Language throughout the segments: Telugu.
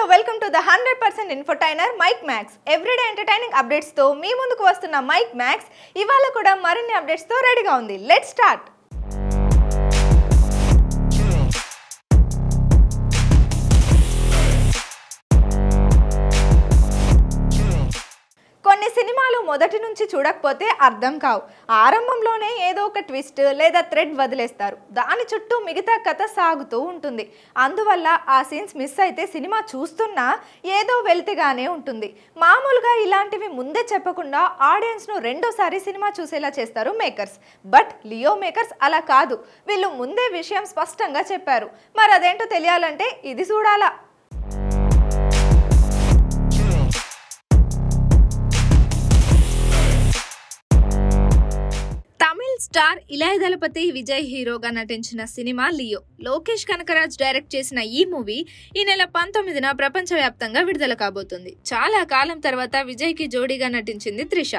hello welcome to the hundred percent infotainer Mic Max everyday entertaining అప్డేట్స్తో మీ ముందుకు వస్తున్న మైక్ మ్యాక్స్ ఇవాళ కూడా మరిన్ని అప్డేట్స్తో రెడీగా ఉంది లెట్ స్టార్ట్ కొన్ని సినిమాలు మొదటి నుంచి చూడకపోతే అర్థం కావు ఆరంభంలోనే ఏదో ఒక ట్విస్ట్ లేదా థ్రెడ్ వదిలేస్తారు దాని చుట్టూ మిగతా కథ సాగుతూ ఉంటుంది అందువల్ల ఆ సీన్స్ మిస్ అయితే సినిమా చూస్తున్నా ఏదో వెళ్తేగానే ఉంటుంది మామూలుగా ఇలాంటివి ముందే చెప్పకుండా ఆడియన్స్ను రెండోసారి సినిమా చూసేలా చేస్తారు మేకర్స్ బట్ లియో మేకర్స్ అలా కాదు వీళ్ళు ముందే విషయం స్పష్టంగా చెప్పారు మరి అదేంటో తెలియాలంటే ఇది చూడాలా స్టార్ ఇలాయ దళపతి విజయ్ హీరోగా నటించిన cinema Leo Lokesh Kanagaraj direct చేసిన ఈ మూవీ ఈ నెల పంతొమ్మిదిన ప్రపంచవ్యాప్తంగా విడుదల కాబోతుంది చాలా కాలం తర్వాత విజయ్ కి జోడీగా నటించింది త్రిష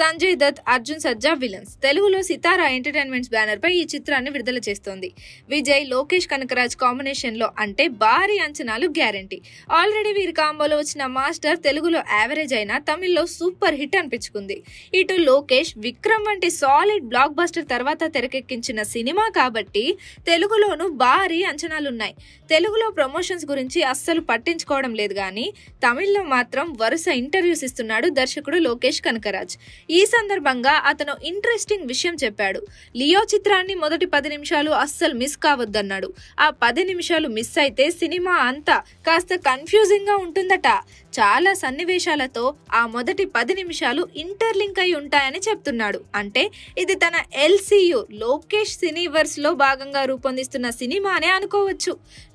సంజయ్ దత్ అర్జున్ సజ్జా విలన్స్ తెలుగులో సితారా ఎంటర్టైన్మెంట్స్ పై ఈ చిత్రాన్ని విడుదల చేస్తోంది విజయ్ లోకేష్ కనకరాజ్ కాంబినేషన్లో అంటే భారీ అంచనాలు గ్యారంటీ ఆల్రెడీ వీరి కాంబోలో వచ్చిన మాస్టర్ తెలుగులో యావరేజ్ అయినా తమిళ్లో సూపర్ హిట్ అనిపించుకుంది ఇటు లోకేష్ విక్రమ్ వంటి సాలిడ్ బ్లాక్ బస్టర్ ఆగస్టు తర్వాత తెరకెక్కించిన సినిమా కాబట్టి తెలుగులోనూ భారీ అంచనాలున్నాయి తెలుగులో ప్రమోషన్స్ గురించి అస్సలు పట్టించుకోవడం లేదు కానీ తమిళ్లో మాత్రం వరుస ఇంటర్వ్యూస్ ఇస్తున్నాడు దర్శకుడు లోకేష్ కనకరాజ్ ఈ సందర్భంగా అతను ఇంట్రెస్టింగ్ విషయం చెప్పాడు లియో చిత్రాన్ని మొదటి పది నిమిషాలు అస్సలు మిస్ కావద్దన్నాడు ఆ పది నిమిషాలు మిస్ అయితే సినిమా అంతా కాస్త కన్ఫ్యూజింగ్గా ఉంటుందట చాలా సన్నివేశాలతో ఆ మొదటి పది నిమిషాలు ఇంటర్లింక్ అయి ఉంటాయని చెప్తున్నాడు అంటే ఇది తన ఎల్సీయు లోకేష్ సినీవర్స్ లో భాగంగా రూపొందిస్తున్న సినిమానే అనుకోవచ్చు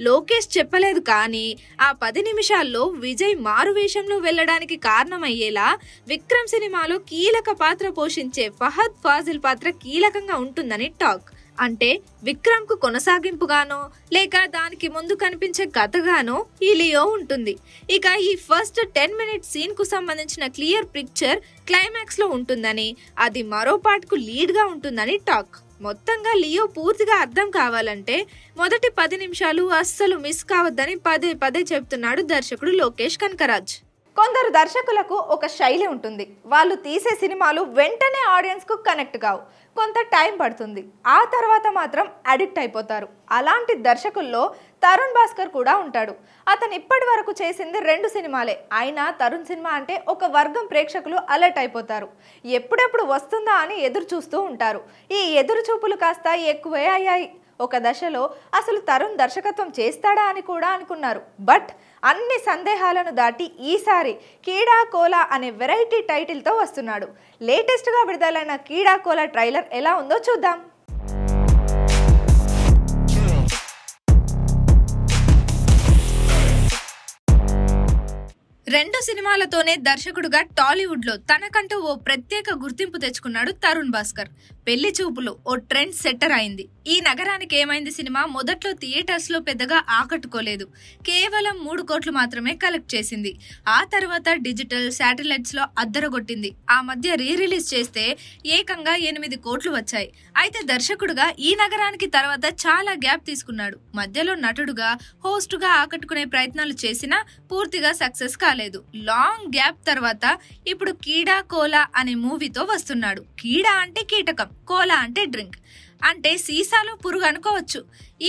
లోకేష్ చెప్పలేదు కానీ ఆ పది నిమిషాల్లో విజయ్ మారువేషంలో వెళ్ళడానికి కారణమయ్యేలా విక్రమ్ సినిమాలో కీలక పాత్ర పోషించే ఫహద్ ఫాజిల్ పాత్ర కీలకంగా ఉంటుందని టాక్ అంటే విక్రమ్కు కొనసాగింపుగానో లేక దానికి ముందు కనిపించే కథగానో ఈ లియో ఉంటుంది ఇక ఈ ఫస్ట్ టెన్ మినిట్ సీన్కు సంబంధించిన క్లియర్ పిక్చర్ క్లైమాక్స్లో ఉంటుందని అది మరో లీడ్ లీడ్గా ఉంటుందని టాక్ మొత్తంగా లియో పూర్తిగా అర్థం కావాలంటే మొదటి పది నిమిషాలు అస్సలు మిస్ కావద్దని పదే పదే చెప్తున్నాడు దర్శకుడు లోకేష్ కనకరాజ్ కొందరు దర్శకులకు ఒక శైలి ఉంటుంది వాళ్ళు తీసే సినిమాలు వెంటనే ఆడియన్స్కు కనెక్ట్ కావు కొంత టైం పడుతుంది ఆ తర్వాత మాత్రం అడిక్ట్ అయిపోతారు అలాంటి దర్శకుల్లో తరుణ్ భాస్కర్ కూడా ఉంటాడు అతను ఇప్పటి వరకు చేసింది రెండు సినిమాలే అయినా తరుణ్ సినిమా అంటే ఒక వర్గం ప్రేక్షకులు అలర్ట్ అయిపోతారు ఎప్పుడెప్పుడు వస్తుందా అని ఎదురు చూస్తూ ఉంటారు ఈ ఎదురు చూపులు కాస్త ఎక్కువే అయ్యాయి ఒక దశలో అసలు తరుణ్ దర్శకత్వం చేస్తాడా అని కూడా అనుకున్నారు బట్ అన్ని సందేహాలను దాటి ఈసారి కీడా కోల అనే వెరైటీ టైటిల్తో వస్తున్నాడు లేటెస్ట్గా విడుదలైన కీడా ట్రైలర్ ఎలా ఉందో చూద్దాం రెండు సినిమాలతోనే దర్శకుడుగా టాలీవుడ్లో తనకంటూ ఓ ప్రత్యేక గుర్తింపు తెచ్చుకున్నాడు తరుణ్ భాస్కర్ పెళ్లి చూపులు ఓ ట్రెండ్ సెట్టర్ అయింది ఈ నగరానికి ఏమైంది సినిమా మొదట్లో థియేటర్స్లో పెద్దగా ఆకట్టుకోలేదు కేవలం మూడు కోట్లు మాత్రమే కలెక్ట్ చేసింది ఆ తర్వాత డిజిటల్ శాటిలైట్స్లో అద్దరగొట్టింది ఆ మధ్య రీ రిలీజ్ చేస్తే ఏకంగా ఎనిమిది కోట్లు వచ్చాయి అయితే దర్శకుడుగా ఈ నగరానికి తర్వాత చాలా గ్యాప్ తీసుకున్నాడు మధ్యలో నటుడుగా హోస్ట్గా ఆకట్టుకునే ప్రయత్నాలు చేసినా పూర్తిగా సక్సెస్ కాలేదు లాంగ్ గ్యాప్ తర్వాత ఇప్పుడు కీడా కోలా అనే మూవీతో వస్తున్నాడు కీడా అంటే కీటకం కోలా అంటే డ్రింక్ అంటే సీసాలో పురుగు అనుకోవచ్చు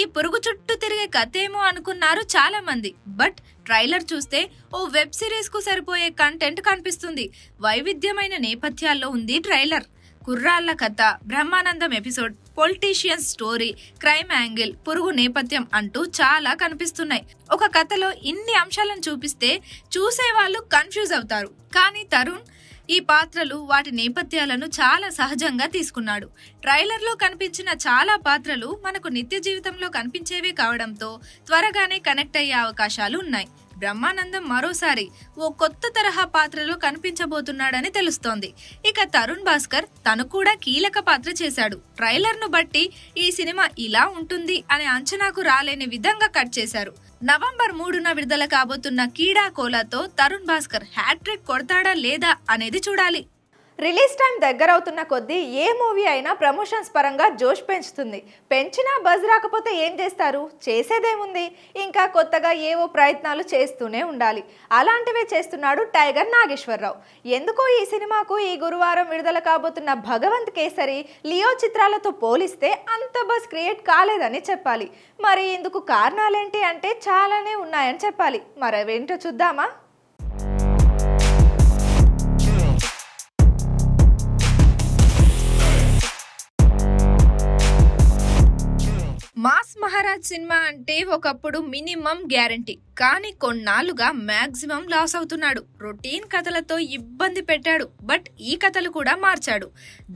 ఈ పురుగు చుట్టూ తిరిగే కథేమో అనుకున్నారు చాలా మంది బట్ ట్రైలర్ చూస్తే ఓ వెబ్ సిరీస్ కు సరిపోయే కంటెంట్ కనిపిస్తుంది వైవిధ్యమైన నేపథ్యాల్లో ఉంది ట్రైలర్ కుర్రాళ్ల కథ Brahmanandam episode politician story crime angle పురుగు నేపథ్యం అంటూ చాలా కనిపిస్తున్నాయి ఒక కథలో ఇన్ని అంశాలను చూపిస్తే చూసే వాళ్ళు కన్ఫ్యూజ్ అవుతారు కానీ తరుణ్ ఈ పాత్రలు వాటి నేపథ్యాలను చాలా సహజంగా తీసుకున్నాడు ట్రైలర్లో కనిపించిన చాలా పాత్రలు మనకు నిత్య జీవితంలో కనిపించేవే కావడంతో త్వరగానే కనెక్ట్ అయ్యే అవకాశాలు ఉన్నాయి బ్రహ్మానందం మరోసారి ఓ కొత్త తరహా పాత్రలో కనిపించబోతున్నాడని తెలుస్తోంది ఇక తరుణ్ భాస్కర్ తను కూడా కీలక పాత్ర చేశాడు ట్రైలర్ను బట్టి ఈ సినిమా ఇలా ఉంటుంది అనే అంచనాకు రాలేని విధంగా కట్ చేశారు నవంబర్ మూడున విడుదల కాబోతున్న కీడా కోలాతో తరుణ్ భాస్కర్ హ్యాట్రిక్ కొడతాడా లేదా అనేది చూడాలి రిలీజ్ టైం దగ్గరవుతున్న కొద్దీ ఏ మూవీ అయినా ప్రమోషన్స్ పరంగా జోష్ పెంచుతుంది పెంచినా బజ్ రాకపోతే ఏం చేస్తారు చేసేదేముంది ఇంకా కొత్తగా ఏవో ప్రయత్నాలు చేస్తూనే ఉండాలి అలాంటివే చేస్తున్నాడు టైగర్ నాగేశ్వరరావు ఎందుకో ఈ సినిమాకు ఈ గురువారం విడుదల కాబోతున్న భగవంత్ కేసరి లియో చిత్రాలతో పోలిస్తే అంత బస్ క్రియేట్ కాలేదని చెప్పాలి మరి ఇందుకు కారణాలేంటి అంటే చాలానే ఉన్నాయని చెప్పాలి మరేంటో చూద్దామా మహారాజ్ సినిమా అంటే ఒకప్పుడు మినిమం గ్యారంటీ కానీ కొన్నాళ్ళుగా మ్యాక్సిమం లాస్ అవుతున్నాడు రొటీన్ కథలతో ఇబ్బంది పెట్టాడు బట్ ఈ కథలు కూడా మార్చాడు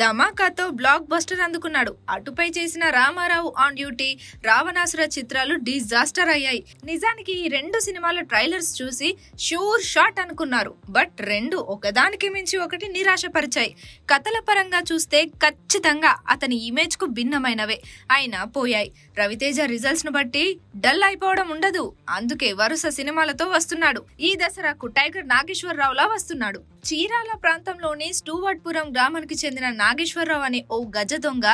ధమాకాతో బ్లాక్ బస్టర్ అందుకున్నాడు అటుపై చేసిన రామారావు ఆన్ డ్యూటీ రావణాసుర చిత్రాలు డిజాస్టర్ అయ్యాయి నిజానికి ఈ రెండు సినిమాల ట్రైలర్స్ చూసి షూర్ షాట్ అనుకున్నారు బట్ రెండు ఒకదానికి మించి ఒకటి నిరాశపరిచాయి కథల పరంగా చూస్తే ఖచ్చితంగా అతని ఇమేజ్ కు భిన్నమైనవే అయినా పోయాయి రవితేజ్ నిజ రిజల్ట్స్ ను బట్టి డల్ అయిపోవడం ఉండదు అందుకే వరుస సినిమాలతో వస్తున్నాడు ఈ దసరాకు టైగర్ నాగేశ్వరరావులా వస్తున్నాడు చీరాల ప్రాంతంలోని స్టూవర్డ్పురం గ్రామానికి చెందిన నాగేశ్వరరావు అనే ఓ గజ దొంగ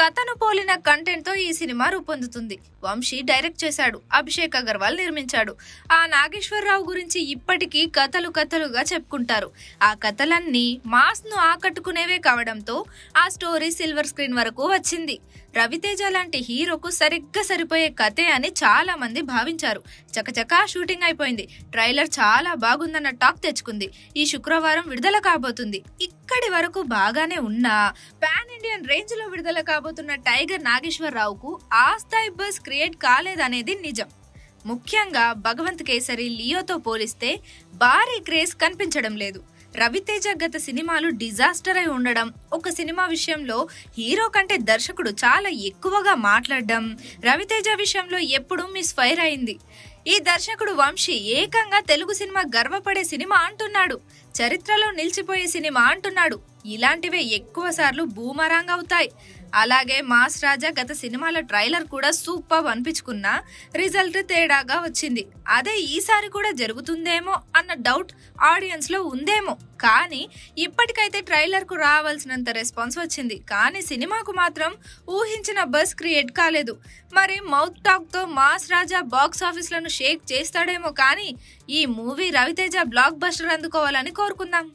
కథను పోలిన కంటెంట్తో ఈ సినిమా రూపొందుతుంది వంశీ డైరెక్ట్ చేశాడు అభిషేక్ అగర్వాల్ నిర్మించాడు ఆ నాగేశ్వరరావు గురించి ఇప్పటికీ కథలు కథలుగా చెప్పుకుంటారు ఆ కథలన్నీ ను ఆకట్టుకునేవే కావడంతో ఆ స్టోరీ సిల్వర్ స్క్రీన్ వరకు వచ్చింది రవితేజ లాంటి హీరోకు సరిగ్గా సరిపోయే కథే అని చాలా మంది భావించారు చకచకా షూటింగ్ అయిపోయింది ట్రైలర్ చాలా బాగుందన్న టాక్ తెచ్చుకుంది ఈ శుక్రవారం వారం విడుదల కాబోతుంది ఇక్కడి వరకు బాగానే ఉన్నా పాన్ ఇండియన్ రేంజ్ లో విడుదల కాబోతున్న టైగర్ నాగేశ్వరరావుకు ఆ స్థాయి బస్ క్రియేట్ కాలేదనేది నిజం ముఖ్యంగా భగవంత్ కేసరి లియోతో పోలిస్తే భారీ క్రేజ్ కనిపించడం లేదు రవితేజ గత సినిమాలు డిజాస్టర్ అయి ఉండడం ఒక సినిమా విషయంలో హీరో కంటే దర్శకుడు చాలా ఎక్కువగా మాట్లాడడం రవితేజ విషయంలో ఎప్పుడూ మిస్ ఫైర్ అయింది ఈ దర్శకుడు వంశీ ఏకంగా తెలుగు సినిమా గర్వపడే సినిమా అంటున్నాడు చరిత్రలో నిలిచిపోయే సినిమా అంటున్నాడు ఇలాంటివే ఎక్కువ సార్లు బూమరాంగ్ అవుతాయి అలాగే మాస్ రాజా గత సినిమాల ట్రైలర్ కూడా సూపర్ అనిపించుకున్నా రిజల్ట్ తేడాగా వచ్చింది అదే ఈసారి కూడా జరుగుతుందేమో అన్న డౌట్ ఆడియన్స్లో ఉందేమో కానీ ఇప్పటికైతే ట్రైలర్కు రావాల్సినంత రెస్పాన్స్ వచ్చింది కానీ సినిమాకు మాత్రం ఊహించిన బస్ క్రియేట్ కాలేదు మరి మౌత్ టాక్తో మాస్ రాజా బాక్స్ లను షేక్ చేస్తాడేమో కానీ ఈ మూవీ రవితేజ బ్లాక్ బస్టర్ అందుకోవాలని కోరుకుందాం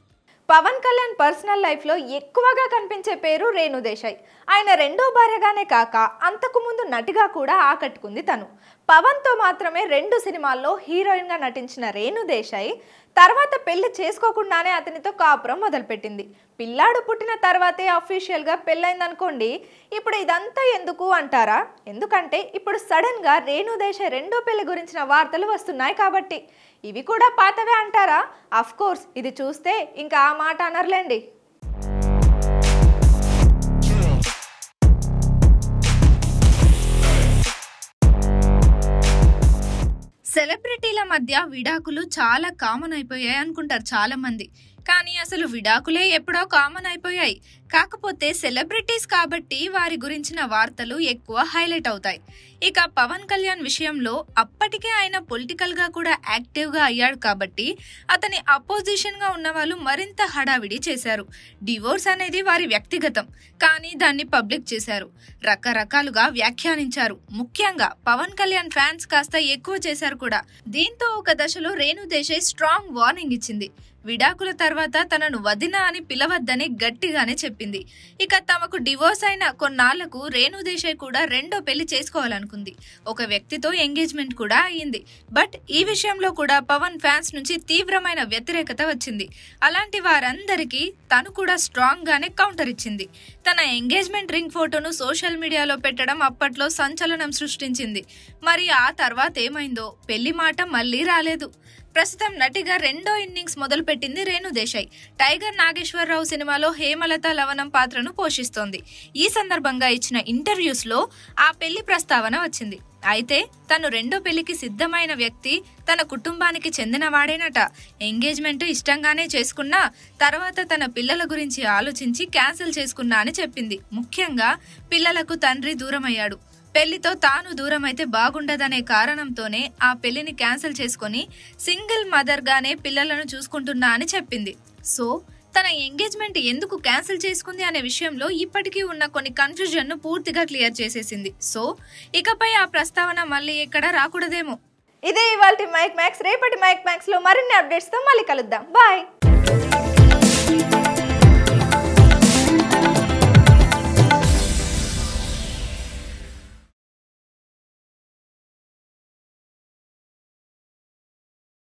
పవన్ కళ్యాణ్ పర్సనల్ లైఫ్లో ఎక్కువగా కనిపించే పేరు రేణు దేశాయ్ ఆయన రెండో భార్యగానే కాక అంతకుముందు నటిగా కూడా ఆకట్టుకుంది తను పవన్తో మాత్రమే రెండు సినిమాల్లో హీరోయిన్గా నటించిన రేణు దేశాయ్ తర్వాత పెళ్లి చేసుకోకుండానే అతనితో కాపురం మొదలుపెట్టింది పిల్లాడు పుట్టిన తర్వాతే అఫీషియల్గా పెళ్ళైందనుకోండి ఇప్పుడు ఇదంతా ఎందుకు అంటారా ఎందుకంటే ఇప్పుడు సడన్గా రేణు దేశాయ్ రెండో పెళ్లి గురించిన వార్తలు వస్తున్నాయి కాబట్టి ఇవి కూడా పాతవే అంటారా అఫ్కోర్స్ ఇది చూస్తే ఇంకా ఆ మాట అనర్లేండి సెలబ్రిటీల మధ్య విడాకులు చాలా కామన్ అయిపోయాయి అనుకుంటారు చాలా మంది కానీ అసలు విడాకులే ఎప్పుడో కామన్ అయిపోయాయి కాకపోతే సెలబ్రిటీస్ కాబట్టి వారి గురించిన వార్తలు ఎక్కువ హైలైట్ అవుతాయి ఇక పవన్ కళ్యాణ్ విషయంలో అప్పటికే ఆయన పొలిటికల్గా కూడా యాక్టివ్గా అయ్యాడు కాబట్టి అతని అపోజిషన్గా ఉన్న వాళ్ళు మరింత హడావిడి చేశారు డివోర్స్ అనేది వారి వ్యక్తిగతం కానీ దాన్ని పబ్లిక్ చేశారు రకరకాలుగా వ్యాఖ్యానించారు ముఖ్యంగా పవన్ కళ్యాణ్ ఫ్యాన్స్ కాస్త ఎక్కువ చేశారు కూడా దీంతో ఒక దశలో రేణు దేశాయ్ స్ట్రాంగ్ వార్నింగ్ ఇచ్చింది విడాకుల తర్వాత తనను వదిన అని పిలవద్దని గట్టిగానే చెప్పింది ఇక తమకు డివోర్స్ అయిన కొన్నాళ్లకు దేశాయ్ కూడా రెండో పెళ్లి చేసుకోవాలనుకుంది ఒక వ్యక్తితో ఎంగేజ్మెంట్ కూడా అయ్యింది బట్ ఈ విషయంలో కూడా పవన్ ఫ్యాన్స్ నుంచి తీవ్రమైన వ్యతిరేకత వచ్చింది అలాంటి వారందరికీ తను కూడా స్ట్రాంగ్ గానే కౌంటర్ ఇచ్చింది తన ఎంగేజ్మెంట్ రింగ్ ఫోటోను సోషల్ మీడియాలో పెట్టడం అప్పట్లో సంచలనం సృష్టించింది మరి ఆ తర్వాత ఏమైందో పెళ్లి మాట మళ్ళీ రాలేదు ప్రస్తుతం నటిగా రెండో ఇన్నింగ్స్ మొదలుపెట్టింది రేణు దేశాయ్ టైగర్ నాగేశ్వరరావు సినిమాలో హేమలత లవణం పాత్రను పోషిస్తోంది ఈ సందర్భంగా ఇచ్చిన ఇంటర్వ్యూస్లో ఆ పెళ్లి ప్రస్తావన వచ్చింది అయితే తను రెండో పెళ్లికి సిద్ధమైన వ్యక్తి తన కుటుంబానికి చెందినవాడేనట ఎంగేజ్మెంట్ ఇష్టంగానే చేసుకున్నా తర్వాత తన పిల్లల గురించి ఆలోచించి క్యాన్సిల్ చేసుకున్నా అని చెప్పింది ముఖ్యంగా పిల్లలకు తండ్రి దూరమయ్యాడు పెళ్లితో తాను దూరం అయితే బాగుండదనే కారణంతోనే ఆ పెళ్లిని క్యాన్సిల్ చేసుకుని సింగిల్ మదర్గానే పిల్లలను చూసుకుంటున్నా అని చెప్పింది సో తన ఎంగేజ్మెంట్ ఎందుకు క్యాన్సిల్ చేసుకుంది అనే విషయంలో ఇప్పటికీ ఉన్న కొన్ని ను పూర్తిగా క్లియర్ చేసేసింది సో ఇకపై ఆ ప్రస్తావన మళ్ళీ ఎక్కడ రాకూడదేమో ఇదే ఇవాళ మైక్ మ్యాక్స్ రేపటి మైక్ మ్యాక్స్ లో మరిన్ని అప్డేట్స్ తో మళ్ళీ కలుద్దాం బాయ్